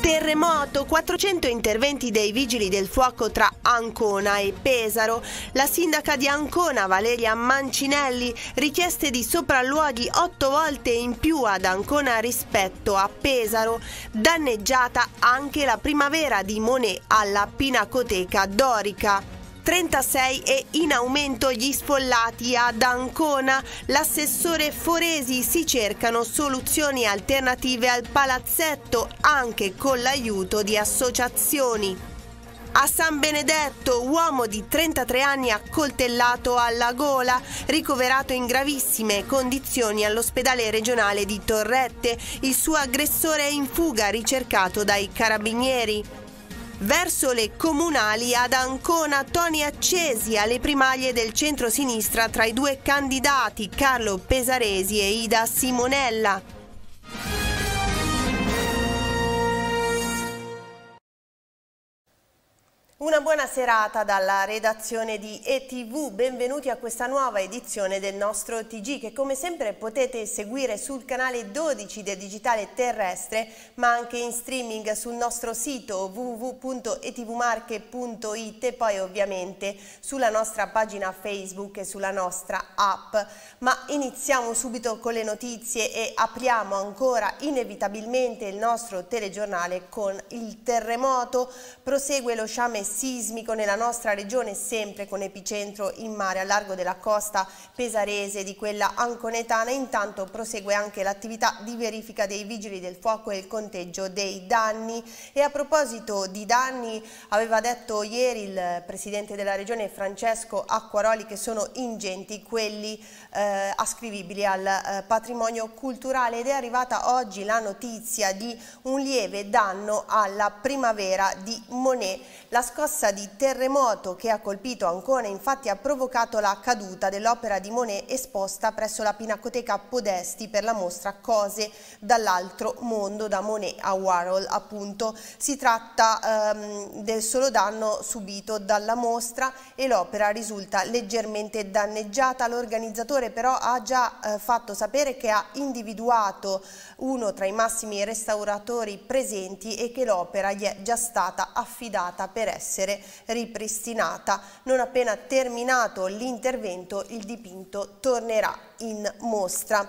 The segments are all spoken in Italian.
Terremoto, 400 interventi dei vigili del fuoco tra Ancona e Pesaro. La sindaca di Ancona, Valeria Mancinelli, richieste di sopralluoghi 8 volte in più ad Ancona rispetto a Pesaro. Danneggiata anche la primavera di Monet alla Pinacoteca Dorica. 36 e in aumento gli sfollati ad Ancona. L'assessore Foresi si cercano soluzioni alternative al palazzetto anche con l'aiuto di associazioni. A San Benedetto, uomo di 33 anni accoltellato alla gola, ricoverato in gravissime condizioni all'ospedale regionale di Torrette. Il suo aggressore è in fuga, ricercato dai carabinieri verso le comunali ad Ancona Toni Accesi alle primaglie del centro-sinistra tra i due candidati Carlo Pesaresi e Ida Simonella. Una buona serata dalla redazione di ETV, benvenuti a questa nuova edizione del nostro TG che come sempre potete seguire sul canale 12 del digitale terrestre ma anche in streaming sul nostro sito www.etvmarche.it e poi ovviamente sulla nostra pagina Facebook e sulla nostra app. Ma iniziamo subito con le notizie e apriamo ancora inevitabilmente il nostro telegiornale con il terremoto, prosegue lo sciame sismico nella nostra regione, sempre con epicentro in mare a largo della costa pesarese di quella anconetana. Intanto prosegue anche l'attività di verifica dei vigili del fuoco e il conteggio dei danni. E a proposito di danni, aveva detto ieri il presidente della regione Francesco Acquaroli che sono ingenti quelli eh, ascrivibili al eh, patrimonio culturale ed è arrivata oggi la notizia di un lieve danno alla primavera di Monet. La scossa di terremoto che ha colpito Ancona infatti ha provocato la caduta dell'opera di Monet esposta presso la Pinacoteca Podesti per la mostra Cose dall'altro mondo da Monet a Warhol appunto. Si tratta ehm, del solo danno subito dalla mostra e l'opera risulta leggermente danneggiata. L'organizzatore però ha già eh, fatto sapere che ha individuato uno tra i massimi restauratori presenti e che l'opera gli è già stata affidata per essere essere ripristinata. Non appena terminato l'intervento il dipinto tornerà in mostra.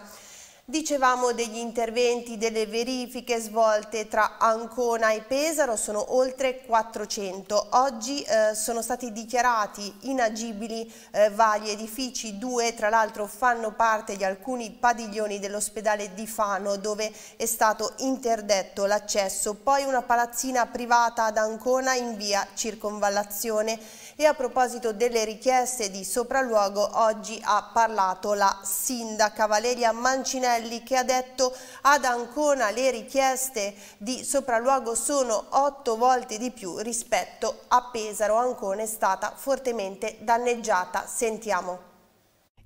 Dicevamo degli interventi, delle verifiche svolte tra Ancona e Pesaro, sono oltre 400. Oggi eh, sono stati dichiarati inagibili eh, vari edifici, due tra l'altro fanno parte di alcuni padiglioni dell'ospedale di Fano dove è stato interdetto l'accesso, poi una palazzina privata ad Ancona in via Circonvallazione e a proposito delle richieste di sopralluogo, oggi ha parlato la sindaca Valeria Mancinelli che ha detto ad Ancona le richieste di sopralluogo sono otto volte di più rispetto a Pesaro. Ancona è stata fortemente danneggiata. Sentiamo.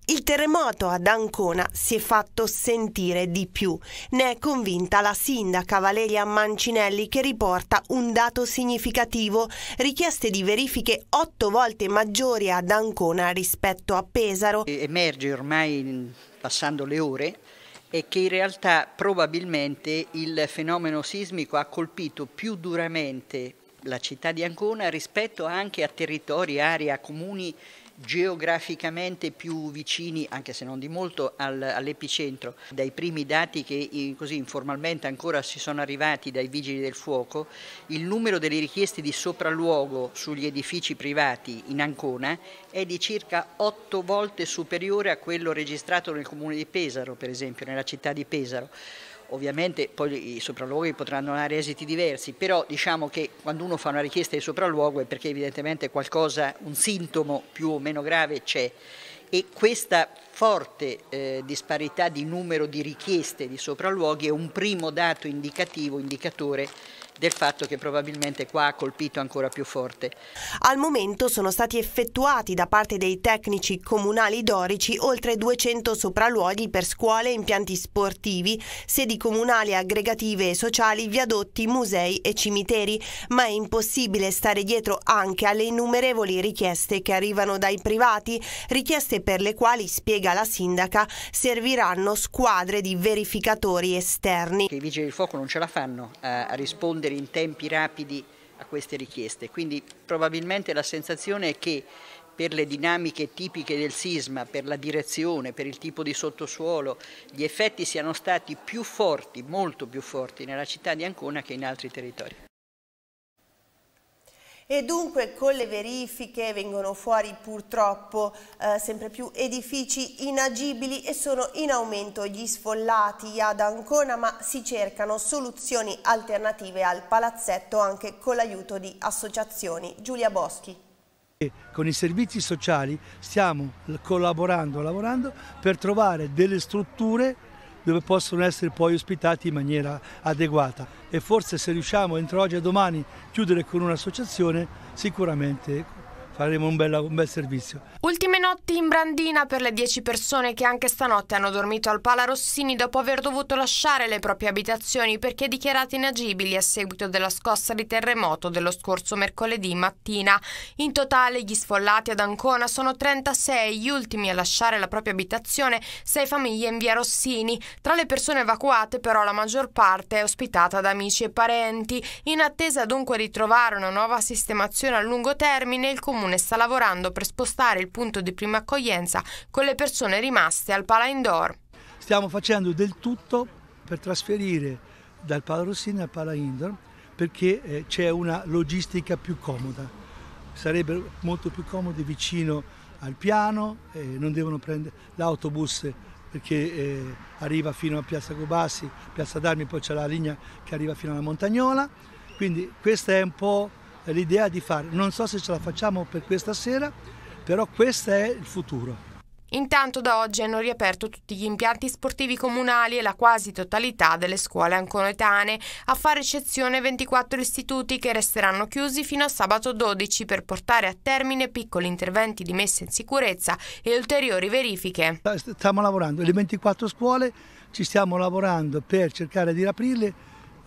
Il terremoto ad Ancona si è fatto sentire di più. Ne è convinta la sindaca Valeria Mancinelli che riporta un dato significativo, richieste di verifiche otto volte maggiori ad Ancona rispetto a Pesaro. Emerge ormai passando le ore è che in realtà probabilmente il fenomeno sismico ha colpito più duramente la città di Ancona rispetto anche a territori, aree, comuni geograficamente più vicini, anche se non di molto, al, all'epicentro. Dai primi dati che così informalmente ancora si sono arrivati dai vigili del fuoco, il numero delle richieste di sopralluogo sugli edifici privati in Ancona è di circa otto volte superiore a quello registrato nel comune di Pesaro, per esempio, nella città di Pesaro. Ovviamente poi i sopralluoghi potranno dare esiti diversi, però diciamo che quando uno fa una richiesta di sopralluogo è perché evidentemente qualcosa, un sintomo più o meno grave c'è e questa forte eh, disparità di numero di richieste di sopralluoghi è un primo dato indicativo, indicatore del fatto che probabilmente qua ha colpito ancora più forte. Al momento sono stati effettuati da parte dei tecnici comunali dorici oltre 200 sopralluoghi per scuole, impianti sportivi, sedi comunali aggregative e sociali, viadotti, musei e cimiteri, ma è impossibile stare dietro anche alle innumerevoli richieste che arrivano dai privati, richieste per le quali, spiega la sindaca, serviranno squadre di verificatori esterni. I vigili del fuoco non ce la fanno eh, a rispondere rispondere in tempi rapidi a queste richieste. Quindi probabilmente la sensazione è che per le dinamiche tipiche del sisma, per la direzione, per il tipo di sottosuolo, gli effetti siano stati più forti, molto più forti nella città di Ancona che in altri territori e dunque con le verifiche vengono fuori purtroppo eh, sempre più edifici inagibili e sono in aumento gli sfollati ad Ancona ma si cercano soluzioni alternative al palazzetto anche con l'aiuto di associazioni. Giulia Boschi con i servizi sociali stiamo collaborando, lavorando per trovare delle strutture dove possono essere poi ospitati in maniera adeguata e forse se riusciamo entro oggi e domani a chiudere con un'associazione sicuramente faremo un, bella, un, bel servizio. Ultime notti in Brandina per le 10 persone che anche stanotte hanno dormito al Pala Rossini dopo aver dovuto lasciare le proprie abitazioni perché dichiarate inagibili a seguito della scossa di terremoto dello scorso mercoledì mattina. In totale gli sfollati ad Ancona sono 36, gli ultimi a lasciare la propria abitazione 6 famiglie in via Rossini. Tra le persone evacuate però la maggior parte è ospitata da amici e parenti. In attesa dunque di trovare una nuova sistemazione a lungo termine il comune comune sta lavorando per spostare il punto di prima accoglienza con le persone rimaste al Pala Indoor. Stiamo facendo del tutto per trasferire dal Pala Rossini al Pala Indoor perché eh, c'è una logistica più comoda. Sarebbe molto più comodo vicino al piano, eh, non devono prendere l'autobus perché eh, arriva fino a Piazza Cobassi, Piazza Darmi, poi c'è la linea che arriva fino alla Montagnola, quindi questa è un po' l'idea di fare. Non so se ce la facciamo per questa sera, però questo è il futuro. Intanto da oggi hanno riaperto tutti gli impianti sportivi comunali e la quasi totalità delle scuole anconetane, a fare eccezione 24 istituti che resteranno chiusi fino a sabato 12 per portare a termine piccoli interventi di messa in sicurezza e ulteriori verifiche. Stiamo lavorando, le 24 scuole ci stiamo lavorando per cercare di riaprirle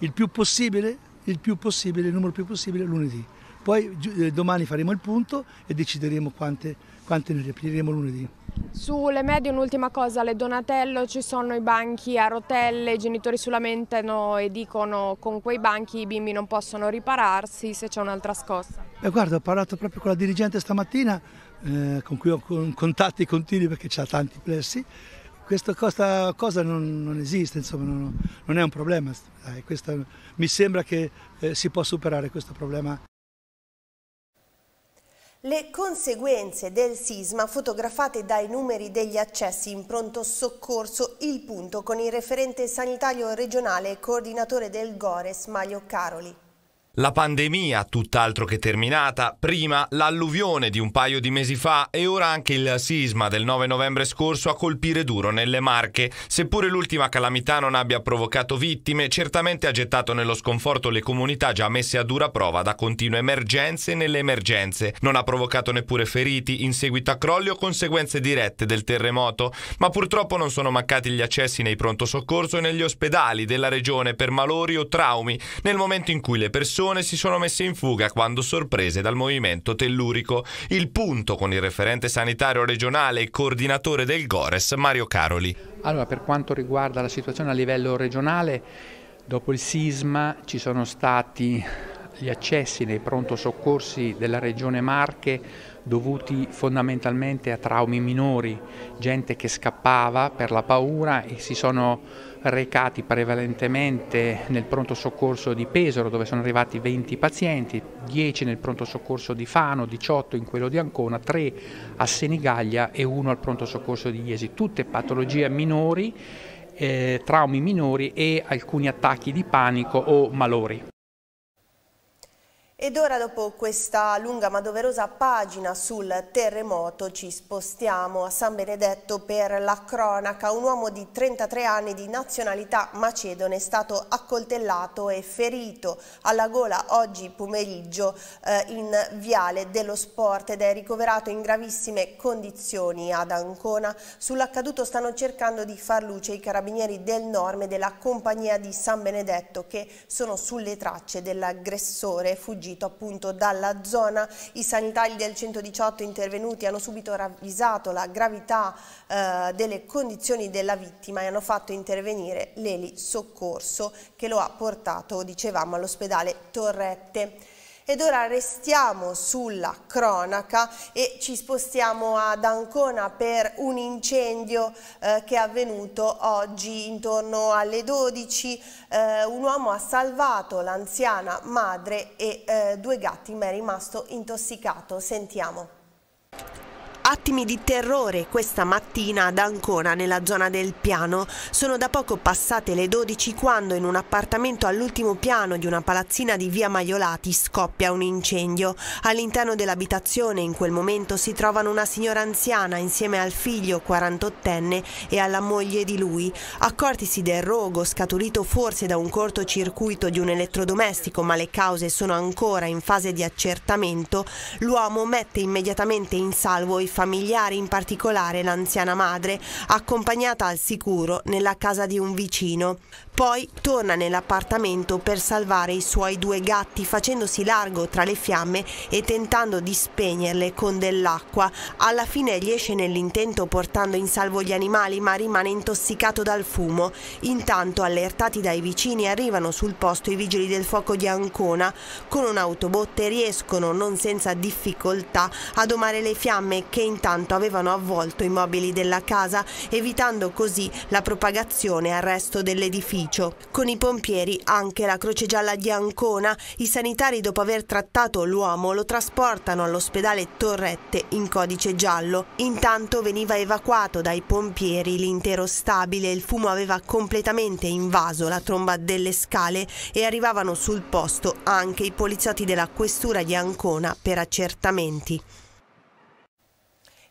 il più possibile il più possibile, il numero più possibile lunedì. Poi eh, domani faremo il punto e decideremo quante, quante ne riapriremo lunedì. Sulle medie un'ultima cosa, alle Donatello ci sono i banchi a rotelle, i genitori si lamentano e dicono con quei banchi i bimbi non possono ripararsi se c'è un'altra scossa. Beh, guarda, ho parlato proprio con la dirigente stamattina, eh, con cui ho contatti continui perché c'ha tanti plessi, questa cosa, cosa non, non, esiste, insomma, non, non, è un problema. Dai, questa, mi sembra che eh, si possa superare questo problema. Le conseguenze del sisma fotografate dai numeri degli accessi in pronto soccorso il punto con il referente sanitario regionale e coordinatore del GORES Mario Caroli. La pandemia, tutt'altro che terminata, prima l'alluvione di un paio di mesi fa e ora anche il sisma del 9 novembre scorso a colpire duro nelle Marche. Seppure l'ultima calamità non abbia provocato vittime, certamente ha gettato nello sconforto le comunità già messe a dura prova da continue emergenze nelle emergenze. Non ha provocato neppure feriti in seguito a crolli o conseguenze dirette del terremoto, ma purtroppo non sono mancati gli accessi nei pronto soccorso e negli ospedali della regione per malori o traumi nel momento in cui le persone opposizione si sono messe in fuga quando sorprese dal movimento tellurico. Il punto con il referente sanitario regionale e coordinatore del GORES, Mario Caroli. Allora, per quanto riguarda la situazione a livello regionale, dopo il sisma ci sono stati gli accessi nei pronto soccorsi della regione Marche dovuti fondamentalmente a traumi minori, gente che scappava per la paura e si sono recati prevalentemente nel pronto soccorso di Pesaro dove sono arrivati 20 pazienti, 10 nel pronto soccorso di Fano, 18 in quello di Ancona, 3 a Senigallia e 1 al pronto soccorso di Iesi, tutte patologie minori, eh, traumi minori e alcuni attacchi di panico o malori. Ed ora dopo questa lunga ma doverosa pagina sul terremoto ci spostiamo a San Benedetto per la cronaca. Un uomo di 33 anni di nazionalità macedone è stato accoltellato e ferito alla gola oggi pomeriggio eh, in Viale dello Sport ed è ricoverato in gravissime condizioni ad Ancona. Sull'accaduto stanno cercando di far luce i carabinieri del Norme della compagnia di San Benedetto che sono sulle tracce dell'aggressore fuggito fuggito appunto dalla zona. I sanitari del 118 intervenuti hanno subito ravvisato la gravità eh, delle condizioni della vittima e hanno fatto intervenire l'eli soccorso che lo ha portato, dicevamo, all'ospedale Torrette. Ed ora restiamo sulla cronaca e ci spostiamo ad Ancona per un incendio eh, che è avvenuto oggi intorno alle 12. Eh, un uomo ha salvato l'anziana madre e eh, due gatti, ma è rimasto intossicato. Sentiamo. Attimi di terrore questa mattina ad Ancona nella zona del piano. Sono da poco passate le 12 quando in un appartamento all'ultimo piano di una palazzina di via Maiolati scoppia un incendio. All'interno dell'abitazione in quel momento si trovano una signora anziana insieme al figlio 48enne e alla moglie di lui. Accortisi del rogo scaturito forse da un cortocircuito di un elettrodomestico ma le cause sono ancora in fase di accertamento, l'uomo mette immediatamente in salvo i familiare, in particolare l'anziana madre, accompagnata al sicuro nella casa di un vicino. Poi torna nell'appartamento per salvare i suoi due gatti facendosi largo tra le fiamme e tentando di spegnerle con dell'acqua. Alla fine riesce nell'intento portando in salvo gli animali ma rimane intossicato dal fumo. Intanto allertati dai vicini arrivano sul posto i vigili del fuoco di Ancona. Con un'autobotte riescono non senza difficoltà a domare le fiamme che intanto avevano avvolto i mobili della casa evitando così la propagazione al resto dell'edificio sacrificio. Con i pompieri anche la Croce Gialla di Ancona, i sanitari dopo aver trattato l'uomo lo trasportano all'ospedale Torrette in codice giallo. Intanto veniva evacuato dai pompieri l'intero stabile, il fumo aveva completamente invaso la tromba delle scale e arrivavano sul posto anche i poliziotti della questura di Ancona per accertamenti.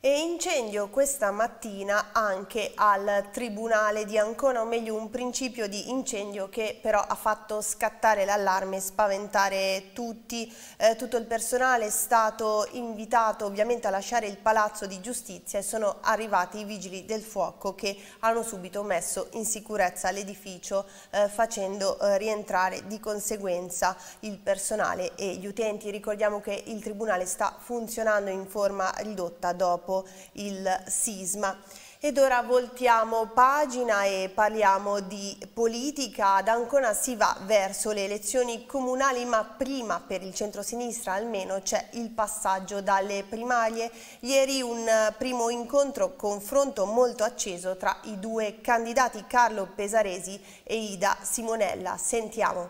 E incendio questa mattina anche al Tribunale di Ancona, o meglio un principio di incendio che però ha fatto scattare l'allarme e spaventare tutti. Eh, tutto il personale è stato invitato ovviamente a lasciare il Palazzo di Giustizia e sono arrivati i vigili del fuoco che hanno subito messo in sicurezza l'edificio eh, facendo eh, rientrare di conseguenza il personale e gli utenti. Ricordiamo che il Tribunale sta funzionando in forma ridotta dopo dopo il sisma. Ed ora voltiamo pagina e parliamo di politica. Ad Ancona si va verso le elezioni comunali, ma prima per il centro-sinistra almeno c'è il passaggio dalle primarie. Ieri un primo incontro, confronto molto acceso tra i due candidati Carlo Pesaresi e Ida Simonella. Sentiamo.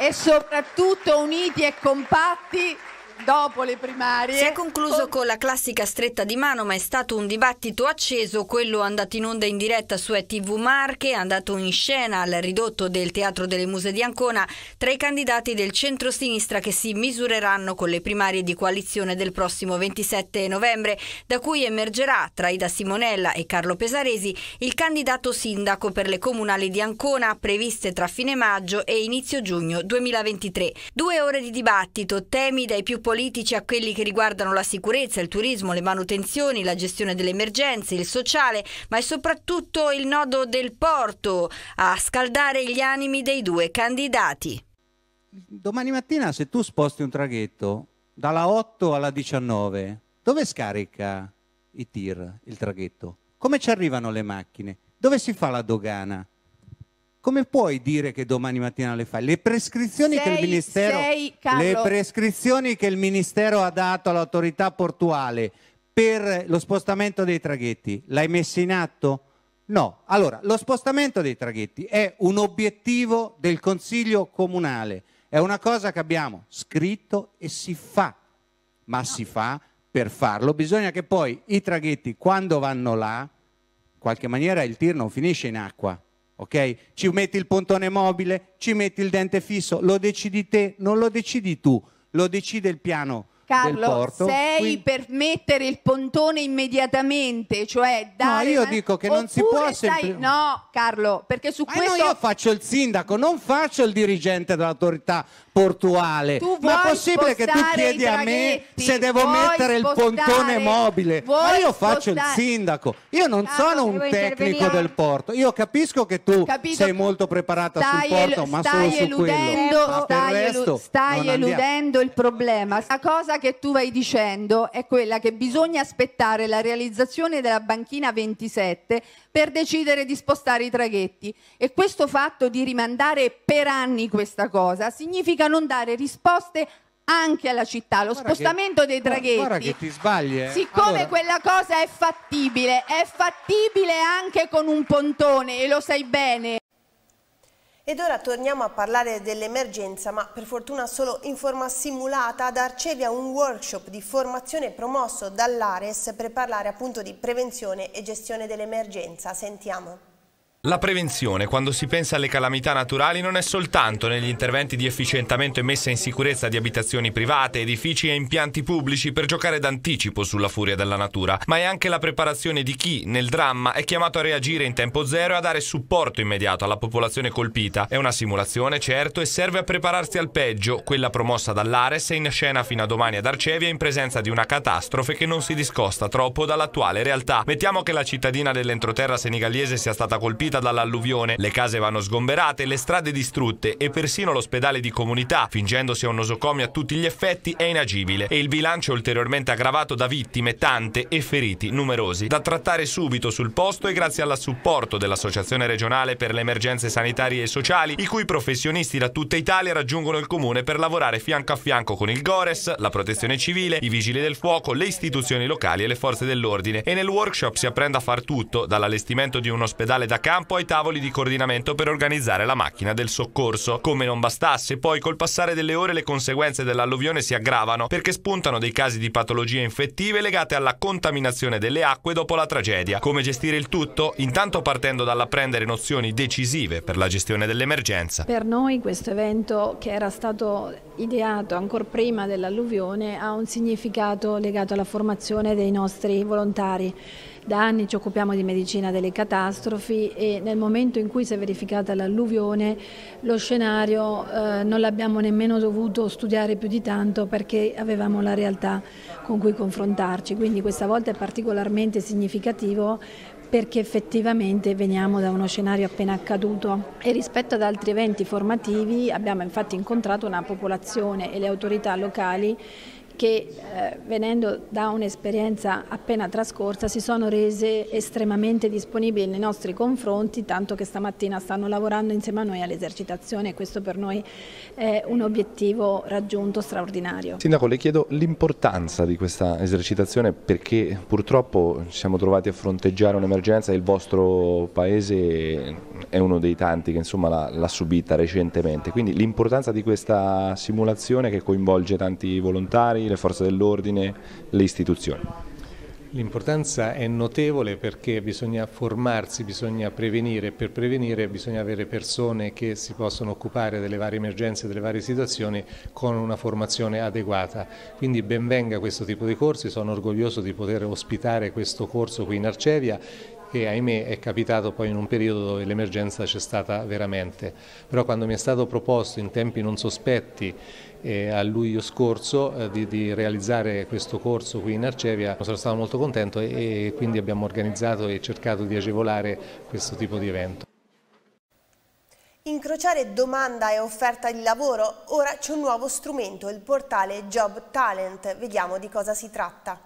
E soprattutto uniti e compatti dopo le primarie. Si è concluso con... con la classica stretta di mano, ma è stato un dibattito acceso, quello andato in onda in diretta su ETV Marche, andato in scena al ridotto del Teatro delle Muse di Ancona, tra i candidati del centro-sinistra che si misureranno con le primarie di coalizione del prossimo 27 novembre, da cui emergerà tra Ida Simonella e Carlo Pesaresi il candidato sindaco per le comunali di Ancona previste tra fine maggio e inizio giugno 2023. Due ore di dibattito, temi dai più politici a quelli che riguardano la sicurezza, il turismo, le manutenzioni, la gestione delle emergenze, il sociale, ma è soprattutto il nodo del porto a scaldare gli animi dei due candidati. Domani mattina se tu sposti un traghetto dalla 8 alla 19, dove scarica i tir, il traghetto? Come ci arrivano le macchine? Dove si fa la dogana? come puoi dire che domani mattina le fai? Le prescrizioni, sei, che, il ministero, sei, le prescrizioni che il ministero ha dato all'autorità portuale per lo spostamento dei traghetti, l'hai messo in atto? No, allora lo spostamento dei traghetti è un obiettivo del Consiglio Comunale, è una cosa che abbiamo scritto e si fa, ma no. si fa per farlo. Bisogna che poi i traghetti quando vanno là, in qualche maniera il tir non finisce in acqua, ok? Ci metti il pontone mobile, ci metti il dente fisso, lo decidi te, non lo decidi tu, lo decide il piano. Carlo, porto, sei quindi... per mettere il pontone immediatamente, cioè dare... No, io dico che non si può sempre... Stai... No, Carlo, perché su ah, questo... No, io faccio il sindaco, non faccio il dirigente dell'autorità portuale. Tu Ma è possibile che tu chiedi a me se devo mettere il pontone mobile? Ma io faccio spostare. il sindaco, io non ah, sono un tecnico del porto. Io capisco che tu Capito. sei molto preparata stai sul porto, ma stai solo eludendo, su quello. Stai, resto, stai eludendo il problema. La cosa che tu vai dicendo è quella che bisogna aspettare la realizzazione della banchina 27 per decidere di spostare i traghetti. E questo fatto di rimandare per anni questa cosa significa non dare risposte anche alla città. Lo guarda spostamento che, dei traghetti. Guarda che ti sbagli. Eh. Siccome allora. quella cosa è fattibile, è fattibile anche con un pontone e lo sai bene. Ed ora torniamo a parlare dell'emergenza, ma per fortuna solo in forma simulata ad Arcevia un workshop di formazione promosso dall'Ares per parlare appunto di prevenzione e gestione dell'emergenza. Sentiamo. La prevenzione, quando si pensa alle calamità naturali, non è soltanto negli interventi di efficientamento e messa in sicurezza di abitazioni private, edifici e impianti pubblici per giocare d'anticipo sulla furia della natura, ma è anche la preparazione di chi, nel dramma, è chiamato a reagire in tempo zero e a dare supporto immediato alla popolazione colpita. È una simulazione, certo, e serve a prepararsi al peggio, quella promossa dall'Ares è in scena fino a domani ad Arcevia in presenza di una catastrofe che non si discosta troppo dall'attuale realtà. Mettiamo che la cittadina dell'entroterra senigallese sia stata colpita colpita dall'alluvione. Le case vanno sgomberate, le strade distrutte e persino l'ospedale di comunità, fingendosi un nosocomio a tutti gli effetti, è inagibile e il bilancio è ulteriormente aggravato da vittime tante e feriti numerosi, da trattare subito sul posto e grazie al supporto dell'Associazione regionale per le emergenze sanitarie e sociali, i cui professionisti da tutta Italia raggiungono il comune per lavorare fianco a fianco con il Gores, la protezione civile, i vigili del fuoco, le istituzioni locali e le forze dell'ordine e nel workshop si apprende a far tutto, dall'allestimento di un ospedale da campo campo ai tavoli di coordinamento per organizzare la macchina del soccorso. Come non bastasse, poi col passare delle ore le conseguenze dell'alluvione si aggravano perché spuntano dei casi di patologie infettive legate alla contaminazione delle acque dopo la tragedia. Come gestire il tutto? Intanto partendo dall'apprendere nozioni decisive per la gestione dell'emergenza. Per noi questo evento che era stato ideato ancora prima dell'alluvione ha un significato legato alla formazione dei nostri volontari da anni ci occupiamo di medicina delle catastrofi e nel momento in cui si è verificata l'alluvione lo scenario eh, non l'abbiamo nemmeno dovuto studiare più di tanto perché avevamo la realtà con cui confrontarci, quindi questa volta è particolarmente significativo perché effettivamente veniamo da uno scenario appena accaduto e rispetto ad altri eventi formativi abbiamo infatti incontrato una popolazione e le autorità locali che eh, venendo da un'esperienza appena trascorsa si sono rese estremamente disponibili nei nostri confronti, tanto che stamattina stanno lavorando insieme a noi all'esercitazione e questo per noi è un obiettivo raggiunto straordinario. Sindaco, le chiedo l'importanza di questa esercitazione perché purtroppo ci siamo trovati a fronteggiare un'emergenza e il vostro paese è uno dei tanti che l'ha subita recentemente, quindi l'importanza di questa simulazione che coinvolge tanti volontari, le forze dell'ordine, le istituzioni. L'importanza è notevole perché bisogna formarsi, bisogna prevenire, per prevenire bisogna avere persone che si possono occupare delle varie emergenze, delle varie situazioni con una formazione adeguata. Quindi benvenga questo tipo di corsi, sono orgoglioso di poter ospitare questo corso qui in Arcevia che ahimè è capitato poi in un periodo dove l'emergenza c'è stata veramente. Però quando mi è stato proposto in tempi non sospetti eh, a luglio scorso eh, di, di, realizzare questo corso qui in Arcevia sono stato molto contento e, e quindi abbiamo organizzato e cercato di agevolare questo tipo di evento. Incrociare domanda e offerta di lavoro? Ora c'è un nuovo strumento, il portale Job Talent. Vediamo di cosa si tratta.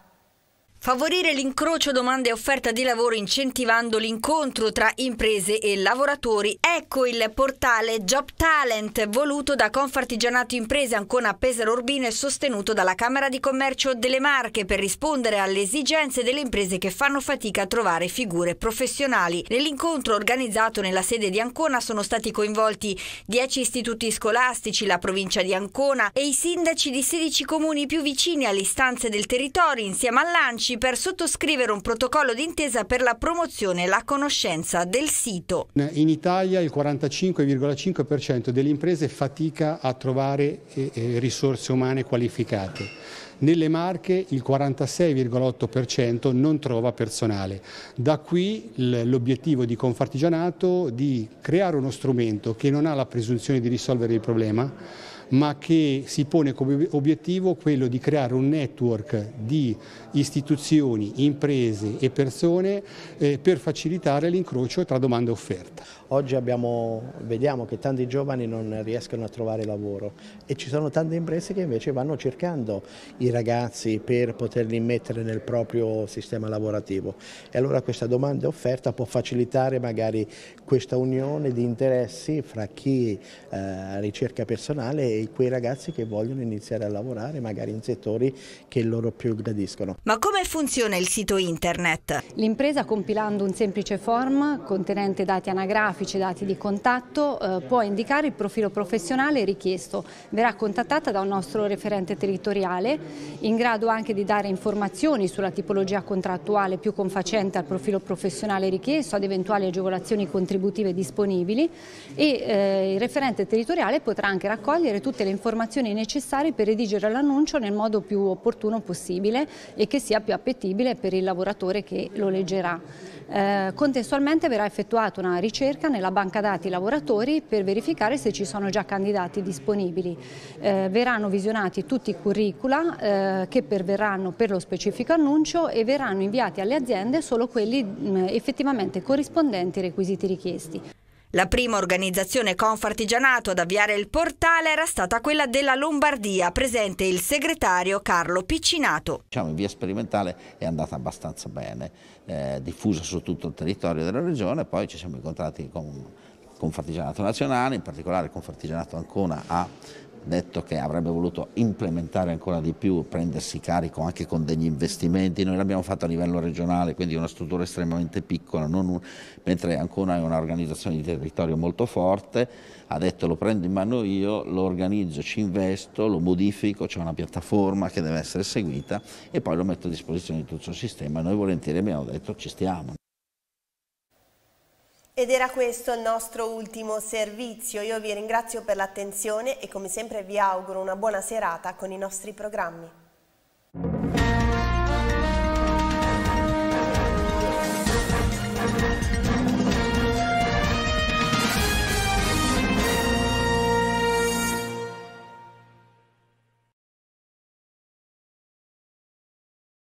Favorire l'incrocio domanda e offerta di lavoro incentivando l'incontro tra imprese e lavoratori. Ecco il portale Job Talent voluto da Confartigianato Imprese Ancona Pesaro Urbino e sostenuto dalla Camera di Commercio delle Marche per rispondere alle esigenze delle imprese che fanno fatica a trovare figure professionali. Nell'incontro organizzato nella sede di Ancona sono stati coinvolti 10 istituti scolastici, la provincia di Ancona e i sindaci di 16 comuni più vicini alle istanze del territorio insieme all'ANCI Amici per sottoscrivere un protocollo d'intesa per la promozione e la conoscenza del sito. In Italia il 45,5% delle imprese fatica a trovare eh, eh, risorse umane qualificate. Nelle Marche il 46,8% non trova personale. Da qui l'obiettivo di Confartigianato di creare uno strumento che non ha la presunzione di risolvere il problema, ma che si pone come obiettivo quello di creare un network di istituzioni, imprese e persone eh, per facilitare l'incrocio tra domanda e offerta. Oggi abbiamo, vediamo che tanti giovani non riescono a trovare lavoro e ci sono tante imprese che invece vanno cercando i ragazzi per poterli mettere nel proprio sistema lavorativo e allora questa domanda e offerta può facilitare magari questa unione di interessi fra chi eh, ricerca personale e quei ragazzi che vogliono iniziare a lavorare magari in settori che loro più gradiscono. Ma come funziona il sito internet? L'impresa compilando un semplice form contenente dati anagrafici, dati di contatto, eh, può indicare il profilo professionale richiesto verrà contattata da un nostro referente territoriale in grado anche di dare informazioni sulla tipologia contrattuale più confacente al profilo professionale richiesto, ad eventuali agevolazioni contributive disponibili e eh, il referente territoriale potrà anche raccogliere tutte le informazioni necessarie per redigere l'annuncio nel modo più opportuno possibile e che sia più appetibile per il lavoratore che lo leggerà. Eh, contestualmente verrà effettuata una ricerca nella banca dati lavoratori per verificare se ci sono già candidati disponibili eh, verranno visionati tutti i curricula eh, che perverranno per lo specifico annuncio e verranno inviati alle aziende solo quelli mh, mm, effettivamente corrispondenti ai requisiti richiesti. La prima organizzazione Confartigianato ad avviare il portale era stata quella della Lombardia, presente il segretario Carlo Piccinato. Diciamo in via sperimentale è andata abbastanza bene, eh, diffusa su tutto il territorio della regione, poi ci siamo incontrati con Confartigianato Nazionale, in particolare Confartigianato Ancona ha detto che avrebbe voluto implementare ancora di più, prendersi carico anche con degli investimenti, noi l'abbiamo fatto a livello regionale, quindi una struttura estremamente piccola, un... mentre Ancona è un'organizzazione di territorio molto forte, ha detto lo prendo in mano io, lo organizzo, ci investo, lo modifico, c'è una piattaforma che deve essere seguita e poi lo metto a disposizione di tutto il sistema, noi volentieri abbiamo detto ci stiamo. Ed era questo il nostro ultimo servizio. Io vi ringrazio per l'attenzione e come sempre vi auguro una buona serata con i nostri programmi.